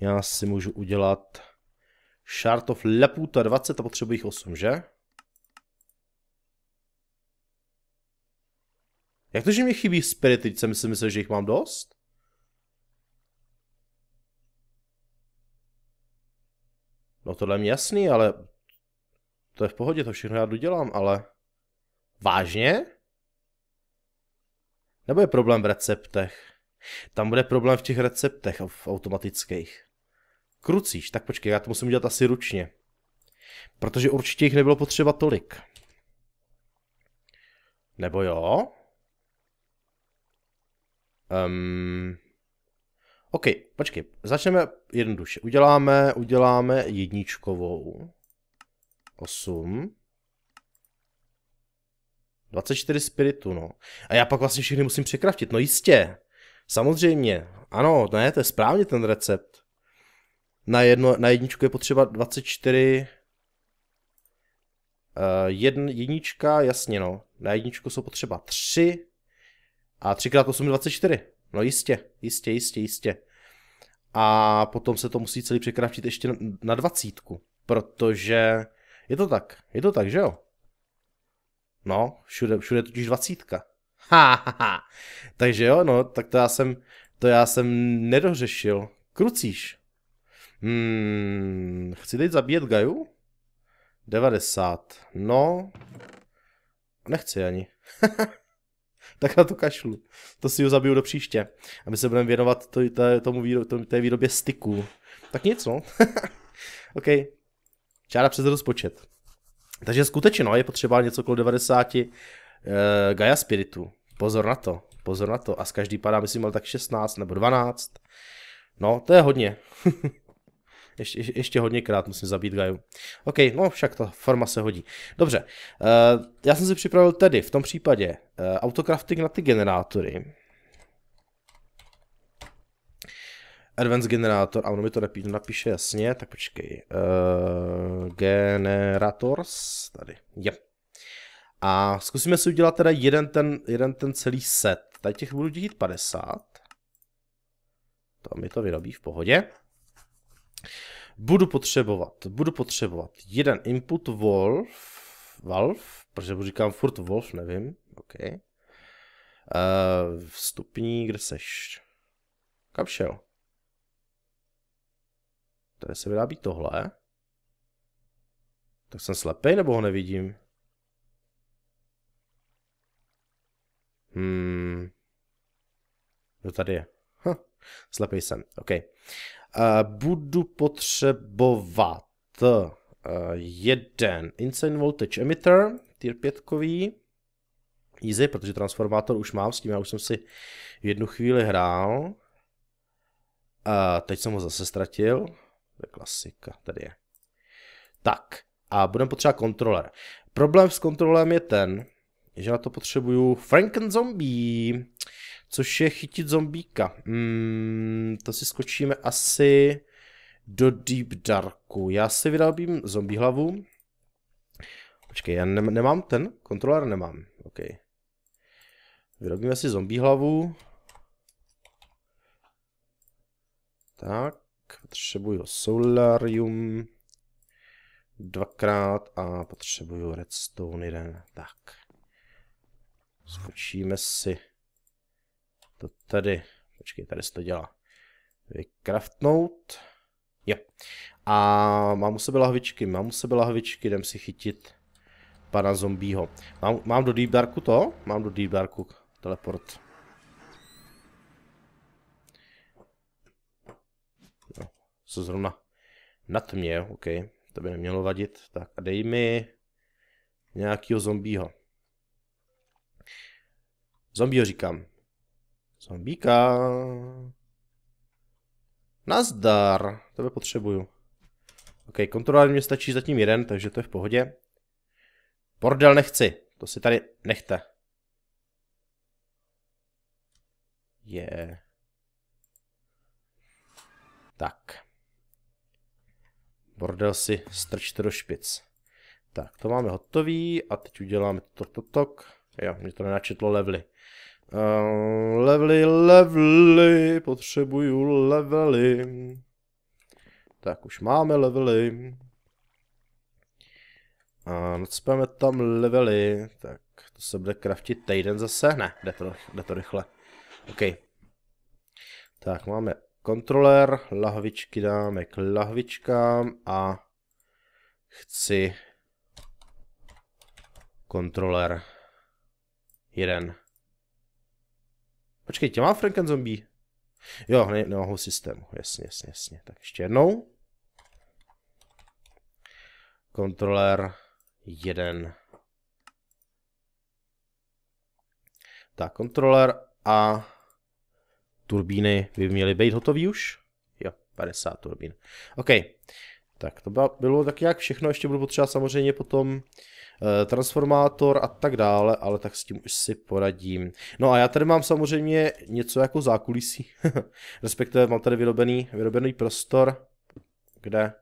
já si můžu udělat Shard of Leputa 20 a potřebuji jich 8, že? Jak to, že mi chybí spirity, jsem si myslel, že jich mám dost? No tohle je jasný, ale to je v pohodě, to všechno já dodělám, ale vážně? Nebo je problém v receptech? Tam bude problém v těch receptech v automatických. Krucíš, tak počkej, já to musím udělat asi ručně. Protože určitě jich nebylo potřeba tolik. Nebo jo? Um, OK, počkej, začneme jednoduše. Uděláme, uděláme jedničkovou. 8. 24 spiritu, no. A já pak vlastně všechny musím překraftit, no jistě. Samozřejmě, ano, ne, to je správně ten recept. Na, jedno, na jedničku je potřeba 24... Uh, eh, jedn, jednička, jasně no. Na jedničku jsou potřeba 3 a 3x8 je 24. No jistě, jistě, jistě, jistě. A potom se to musí celý překraftit ještě na dvacítku, protože je to tak, je to tak, že jo? No, všude, všude totiž dvacítka. Ha, ha, ha. Takže jo, no, tak to já jsem, to já jsem nedořešil. Krucíš. Hmm, chci teď zabíjet Gaju? 90. No, nechci ani. tak na to kašlu. To si ho zabiju do příště. A my se budeme věnovat to, to, tomu výro, to, té výrobě styků. Tak nic, no. OK. Čára přes rozpočet. Takže skutečně no, je potřeba něco kolem 90 eh, Gaia Spiritu. Pozor na to, pozor na to. A z každý padá, myslím, měl tak 16 nebo 12. No, to je hodně. ještě, je, ještě hodněkrát musím zabít Gaju. OK, no však ta forma se hodí. Dobře, uh, já jsem si připravil tedy v tom případě uh, autocrafting na ty generátory. Advanced generátor, a ono mi to napíše, napíše jasně, tak počkej. Uh, generators, tady, je. Yep. A zkusíme si udělat teda jeden ten, jeden ten celý set. Tady těch budu dělit 50. To mi to vyrobí v pohodě. Budu potřebovat, budu potřebovat jeden input Wolf, Valve, protože říkám furt Wolf, nevím, OK. Uh, eh, vstupní, kde seš? Kam šel? Tady se vyrábí tohle. Tak jsem slepý, nebo ho nevidím? Hmm. No tady je? Huh. Hm, slepej jsem, OK. Uh, budu potřebovat uh, jeden Insane Voltage Emitter, tier 5 easy, protože transformátor už mám, s tím já už jsem si jednu chvíli hrál. A eh, teď jsem ho zase ztratil. To je klasika, tady je. Tak, a budeme potřebovat kontroler. Problém s kontrolem je ten, že na to potřebuju Franken Zombie, což je chytit zombíka. Hmm, to si skočíme asi do Deep Darku. Já si vyrobím zombie hlavu. Počkej, já ne nemám ten? Kontroler nemám. OK. Vyrobíme si zombie hlavu. Tak. Potřebuju solarium dvakrát a potřebuju redstone jeden. Tak. Skočíme si to tady. Počkej, tady se to dělá. Vycraftnout. Jo. A mám u sebe lahvičky, mám u sebe lahvičky, jdem si chytit pana zombího. Mám, mám do Deep Darku to? Mám do Deep Darku teleport. co zrovna nad mě, ok, to by nemělo vadit. Tak a dej mi nějakýho zombího. Zombího říkám. Zombíka. Nazdar, tebe potřebuju. Ok, kontrolovat mě stačí zatím jeden, takže to je v pohodě. Bordel nechci, to si tady nechte. Je. Yeah. Tak. Bordel si strčte do špic. Tak, to máme hotový a teď uděláme to, to, tok. Jo, mě to nenačetlo levely. Uh, levely, levely, potřebuju levely. Tak, už máme levely. A nadspeme tam levely, tak to se bude kraftit týden zase, ne, jde to, jde to rychle. OK. Tak, máme kontroler, lahvičky dáme k lahvičkám a chci kontroler jeden. Počkej, tě má Franken zombie? Jo, ne, nemohu systému, jasně, jasně, jasně. Tak ještě jednou. Kontroler jeden. Tak, kontroler a turbíny by měly být hotový už. Jo, 50 turbín. OK, tak to bylo tak jak všechno, ještě budu potřebovat samozřejmě potom eh, transformátor a tak dále, ale tak s tím už si poradím. No a já tady mám samozřejmě něco jako zákulisí, respektive mám tady vyrobený, vyrobený prostor, kde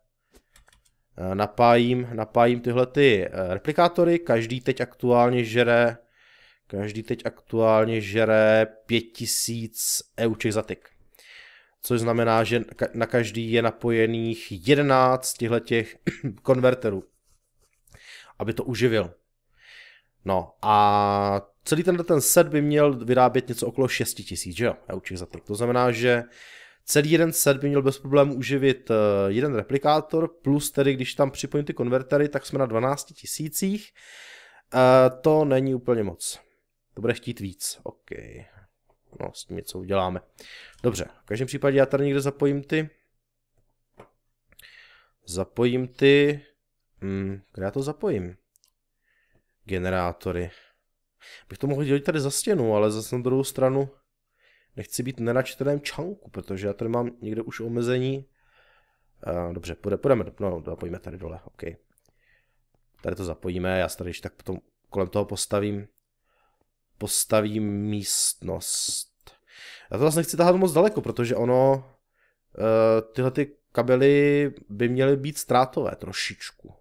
eh, napájím, napájím tyhle ty eh, replikátory, každý teď aktuálně žere Každý teď aktuálně žere 5000 euček za tyk. Což znamená, že na každý je napojených 11 těchto konverterů, aby to uživil. No a celý tenhle ten set by měl vyrábět něco okolo 6000 tisíc, že jo, euček za tyk. To znamená, že celý jeden set by měl bez problémů uživit eh, jeden replikátor, plus tedy, když tam připojím ty konvertery, tak jsme na 12 tisících. Eh, to není úplně moc. To bude chtít víc, OK. No, s tím něco uděláme. Dobře, v každém případě já tady někde zapojím ty. Zapojím ty. Hmm, kde já to zapojím? Generátory. Bych to mohl dělat tady za stěnu, ale zase na druhou stranu nechci být nenačteném čanku, protože já tady mám někde už omezení. Uh, dobře, půjde, půjdeme, no, zapojíme no, tady dole, OK. Tady to zapojíme, já se tady tak potom kolem toho postavím postavím místnost. Já to vlastně nechci tahat moc daleko, protože ono, uh, tyhle ty kabely by měly být ztrátové trošičku.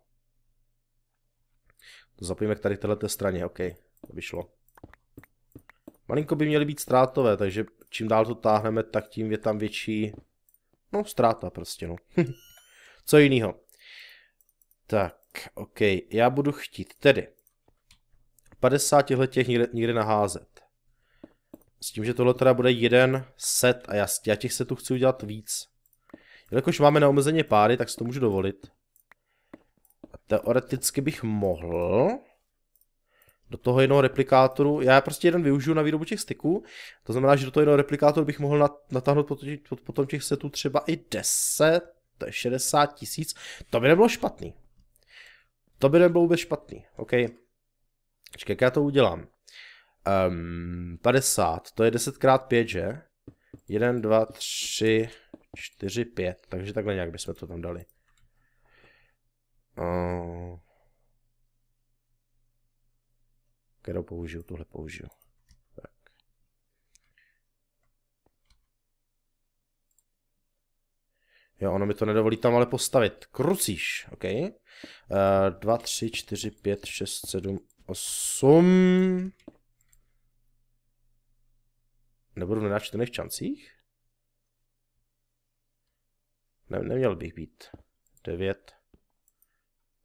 To zapojíme k tady téhle straně, ok, to by šlo. Malinko by měly být ztrátové, takže čím dál to táhneme, tak tím je tam větší, no ztráta prostě no. Co jiného. Tak, ok, já budu chtít tedy 50 těch někde, někde naházet. S tím, že tohle teda bude jeden set a já, těch setů chci udělat víc. Jelikož máme omezeně páry, tak si to můžu dovolit. A teoreticky bych mohl do toho jednoho replikátoru, já prostě jeden využiju na výrobu těch styků, to znamená, že do toho jednoho replikátoru bych mohl natáhnout potom těch setů třeba i 10, to je 60 tisíc, to by nebylo špatný. To by nebylo vůbec špatný, Okay. Čekaj, jak já to udělám. Um, 50, to je 10 x 5, že? 1, 2, 3, 4, 5. Takže takhle nějak bychom to tam dali. Uh, kterou použiju, tuhle použiju. Tak. Jo, ono mi to nedovolí tam ale postavit. Krucíš, OK. Uh, 2, 3, 4, 5, 6, 7, 8. Nebudu na čtyřech čancích? Ne, neměl bych být. 9.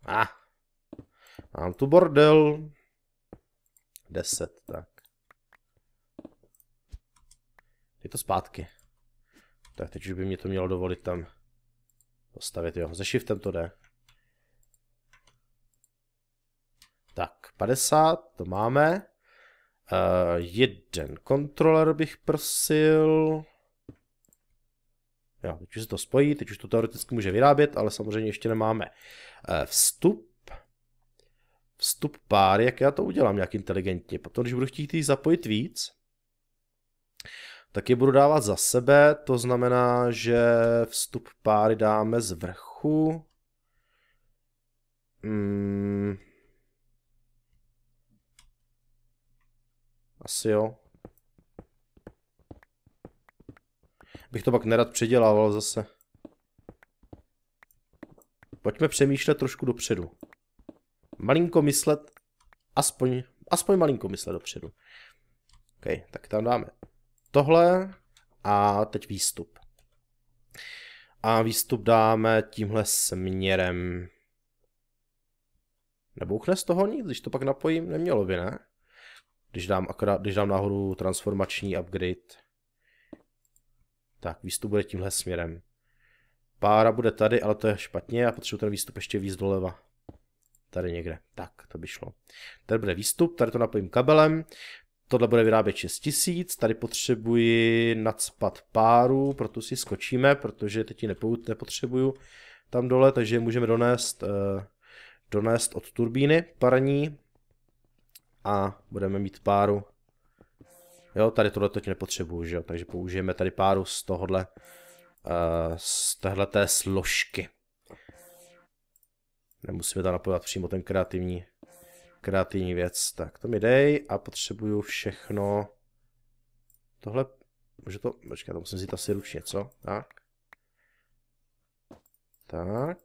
A. Ah. Mám tu bordel. 10, tak. Je to zpátky. Tak teď už by mě to mělo dovolit tam postavit, jo. Ze shiftem to jde. Tak, 50, to máme. Uh, jeden kontroler bych prosil. Jo, teď už se to spojí, teď už to teoreticky může vyrábět, ale samozřejmě ještě nemáme uh, vstup. Vstup pár, jak já to udělám nějak inteligentně. Potom, když budu chtít jich zapojit víc, tak je budu dávat za sebe, to znamená, že vstup páry dáme z vrchu. Hmm. Asi jo. Bych to pak nerad předělával zase. Pojďme přemýšlet trošku dopředu. Malinko myslet, aspoň, aspoň malinko myslet dopředu. OK, tak tam dáme tohle a teď výstup. A výstup dáme tímhle směrem. Nebouchne z toho nic, když to pak napojím, nemělo by, ne? Když dám, akorát, když dám nahoru transformační upgrade, tak výstup bude tímhle směrem. Pára bude tady, ale to je špatně a potřebuji ten výstup ještě víc doleva. Tady někde. Tak, to by šlo. Tady bude výstup, tady to napojím kabelem. Tohle bude vyrábět 6000, tady potřebuji nadspat páru, proto si skočíme, protože teď ji nepotřebuju tam dole, takže můžeme donést, eh, donést od turbíny parní a budeme mít páru. Jo, tady tohle teď nepotřebuju, že jo, takže použijeme tady páru z tohohle, uh, eh, z téhleté složky. Nemusíme tam napojovat přímo ten kreativní, kreativní věc. Tak to mi dej a potřebuju všechno. Tohle, může to, počkej, to musím vzít asi ručně, co? Tak. Tak.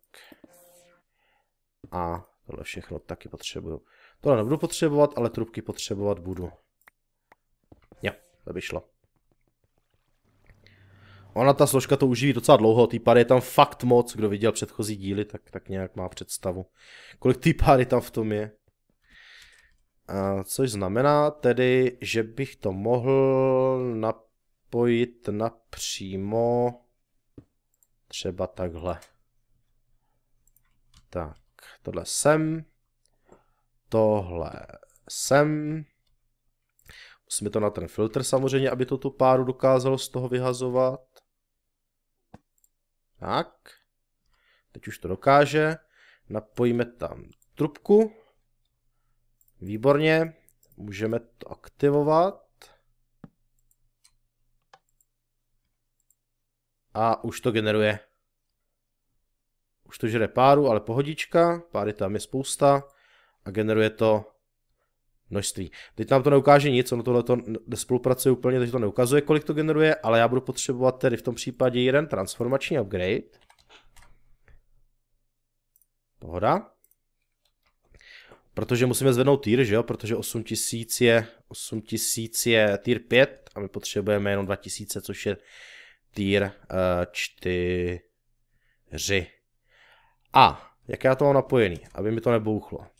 A tohle všechno taky potřebuju. Tohle nebudu potřebovat, ale trubky potřebovat budu. Jo, to by šlo. Ona ta složka to uživí docela dlouho, tý pár je tam fakt moc, kdo viděl předchozí díly, tak, tak nějak má představu. Kolik tý páry tam v tom je. A což znamená tedy, že bych to mohl napojit napřímo třeba takhle. Tak, tohle sem tohle sem. Musíme to na ten filtr samozřejmě, aby to tu páru dokázalo z toho vyhazovat. Tak. Teď už to dokáže. Napojíme tam trubku. Výborně. Můžeme to aktivovat. A už to generuje. Už to žere páru, ale pohodička. Páry tam je spousta a generuje to množství. Teď nám to neukáže nic, ono tohle to spolupracuje úplně, takže to neukazuje, kolik to generuje, ale já budu potřebovat tedy v tom případě jeden transformační upgrade. Pohoda. Protože musíme zvednout týr, že jo? Protože 8000 je, 8000 je týr 5 a my potřebujeme jenom 2000, což je týr uh, eh, A jak já to mám napojený, aby mi to nebouchlo.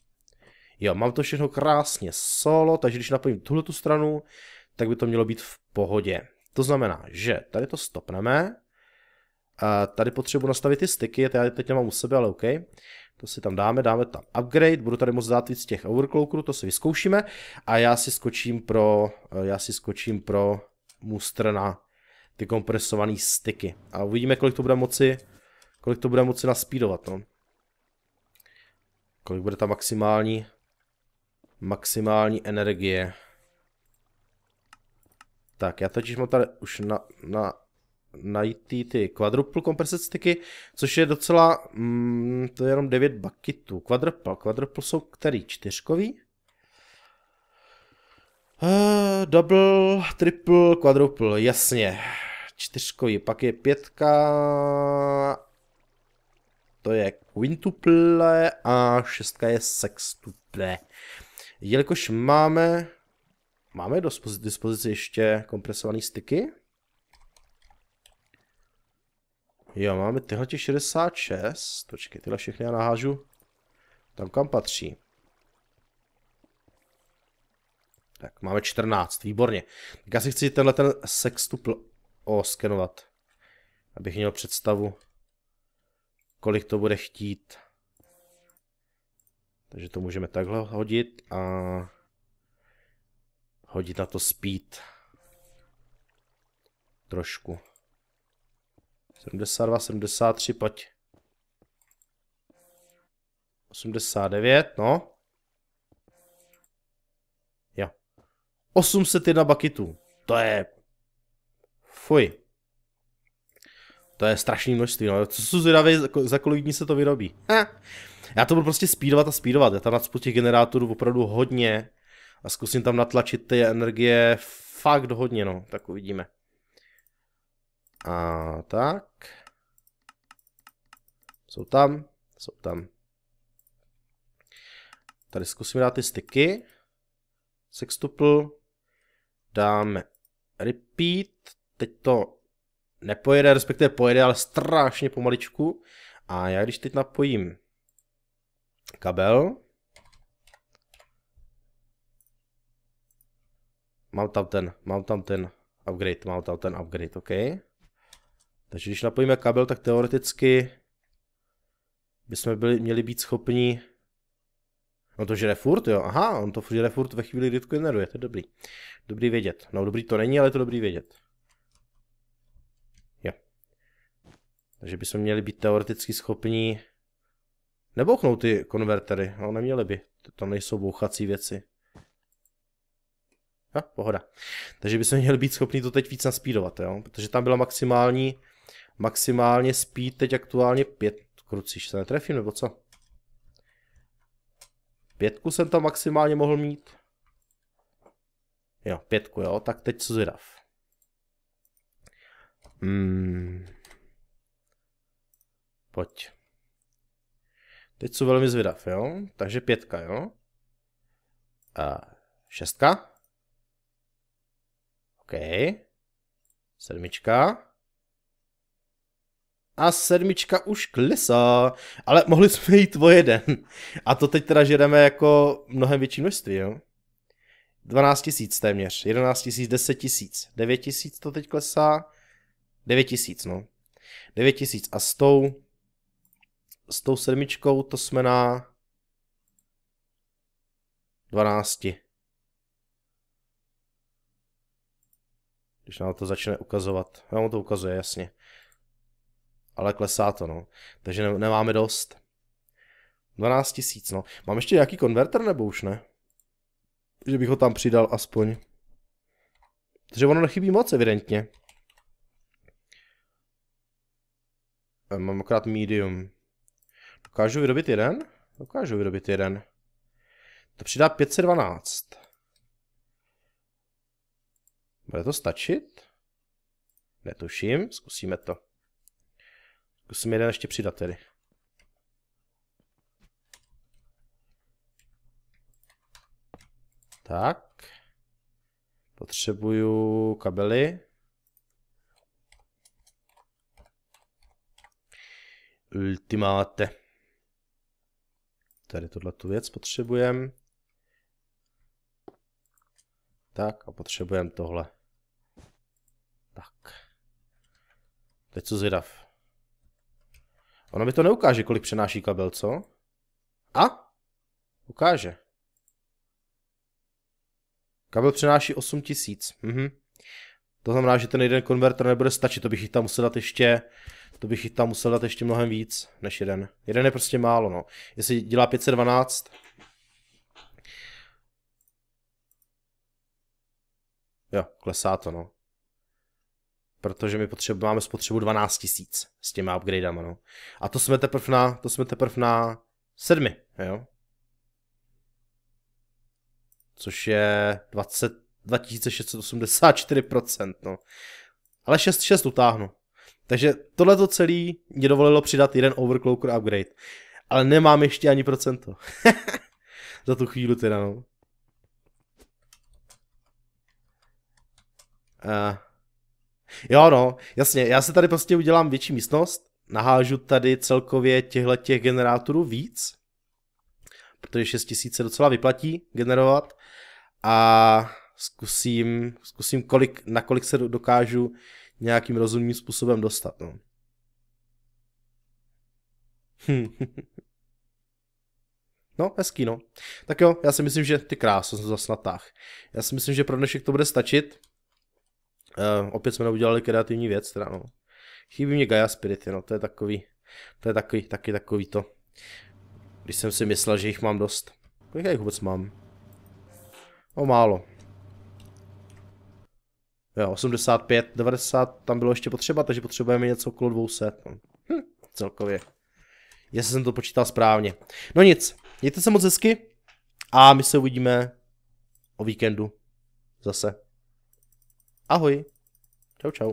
Jo, mám to všechno krásně solo, takže když napojím tuhle tu stranu, tak by to mělo být v pohodě. To znamená, že tady to stopneme, a tady potřebuji nastavit ty styky, já teď nemám u sebe, ale OK. To si tam dáme, dáme tam upgrade, budu tady moc dát víc těch overclockerů, to si vyzkoušíme. A já si skočím pro, já si skočím pro mustr na ty kompresované styky. A uvidíme, kolik to bude moci, kolik to bude moci naspeedovat. no. Kolik bude ta maximální, maximální energie. Tak, já totiž mám tady už na, na, najít ty, ty quadruple compression sticky, což je docela, mm, to je jenom 9 bucketů. Quadruple, quadruple jsou který? Čtyřkový? Uh, double, triple, quadruple, jasně. Čtyřkový, pak je pětka, to je quintuple a šestka je sextuple. Jelikož máme, máme do dispozici ještě kompresované styky? Jo, máme tyhle 66. Točky, tyhle všechny já nahážu tam, kam patří. Tak, máme 14, výborně. Tak já si chci tenhle ten sextupl oskenovat, abych měl představu, kolik to bude chtít. Takže to můžeme takhle hodit a hodit na to speed. Trošku. 72, 73, pojď. 89, no. Jo. 801 bakitů. To je... Fuj. To je strašný množství, no. Co jsou zvědavý, za kolik dní se to vyrobí. Ha. Já to budu prostě speedovat a speedovat. Já tam nadspu těch generátorů opravdu hodně a zkusím tam natlačit ty energie fakt hodně, no. Tak uvidíme. A tak. Jsou tam, jsou tam. Tady zkusím dát ty styky. Sextuple. Dáme repeat. Teď to nepojede, respektive pojede, ale strašně pomaličku. A já když teď napojím kabel, mám tam ten, mám tam ten upgrade, mám tam ten upgrade, OK. Takže když napojíme kabel, tak teoreticky bychom byli, měli být schopni No to žere furt, jo. Aha, on to žere furt ve chvíli, kdy to generuje, to je dobrý. Dobrý vědět. No dobrý to není, ale je to dobrý vědět. Takže bychom měli být teoreticky schopní, nebouchnout ty konvertery, no neměli by, to nejsou bouchací věci. No, pohoda. Takže bychom měli být schopni to teď víc naspídovat, jo? Protože tam byla maximální, maximálně speed teď aktuálně pět. kruci, se netrefím, nebo co? Pětku jsem tam maximálně mohl mít. Jo, pětku, jo, tak teď co zvědav. Hmm. Pojď. Teď jsou velmi zvědav, jo? Takže pětka, jo? A šestka. OK. Sedmička. A sedmička už klesá. Ale mohli jsme jít o jeden. A to teď teda žereme jako mnohem větší množství, jo? 12 tisíc téměř, 11 tisíc, 10 tisíc, 9 tisíc to teď klesá, 9 tisíc, no. 9 tisíc a s tou s tou sedmičkou to jsme na 12. Když nám to začne ukazovat. nám to ukazuje, jasně. Ale klesá to, no. Takže nemáme dost. 12 tisíc, no. Mám ještě nějaký konverter, nebo už ne? Že bych ho tam přidal aspoň. Takže ono nechybí moc, evidentně. Mám akorát medium. Dokážu vyrobit jeden? Dokážu vyrobit jeden. To přidá 512. Bude to stačit? Netuším, zkusíme to. Zkusíme jeden ještě přidat tedy. Tak. Potřebuju kabely. Ultimáte tady tuhle tu věc potřebujeme. Tak a potřebujeme tohle. Tak. Teď co zvědav. Ono mi to neukáže, kolik přenáší kabel, co? A? Ukáže. Kabel přenáší 8000. Mhm. To znamená, že ten jeden konverter nebude stačit, to bych jich tam musel dát ještě to bych tam musel dát ještě mnohem víc než jeden. Jeden je prostě málo, no. Jestli dělá 512, Jo, klesá to, no. Protože my potřebu, máme spotřebu 12 tisíc s těma upgradama, no. A to jsme teprve na, to jsme teprve na sedmi, jo. Což je 20, 2684%, no. Ale 6, 6 utáhnu. Takže tohle to celé mě dovolilo přidat jeden overclocker upgrade. Ale nemám ještě ani procento. Za tu chvíli teda, no. Uh, jo, no, jasně, já se tady prostě udělám větší místnost, nahážu tady celkově těchto těch generátorů víc, protože 6000 se docela vyplatí generovat a zkusím, zkusím kolik, na kolik se dokážu nějakým rozumným způsobem dostat. No. Hm. No, hezký, no. Tak jo, já si myslím, že ty krásy jsem zase natáh. Já si myslím, že pro dnešek to bude stačit. E, opět jsme neudělali kreativní věc, teda no. Chybí mě Gaia Spirit, no, to je takový, to je takový, taky takový to. Když jsem si myslel, že jich mám dost. Kolik já jich vůbec mám? No málo. Jo, 85, 90 tam bylo ještě potřeba, takže potřebujeme něco okolo 200. Hm, celkově. Jestli jsem to počítal správně. No nic, mějte se moc hezky a my se uvidíme o víkendu zase. Ahoj. Čau, čau.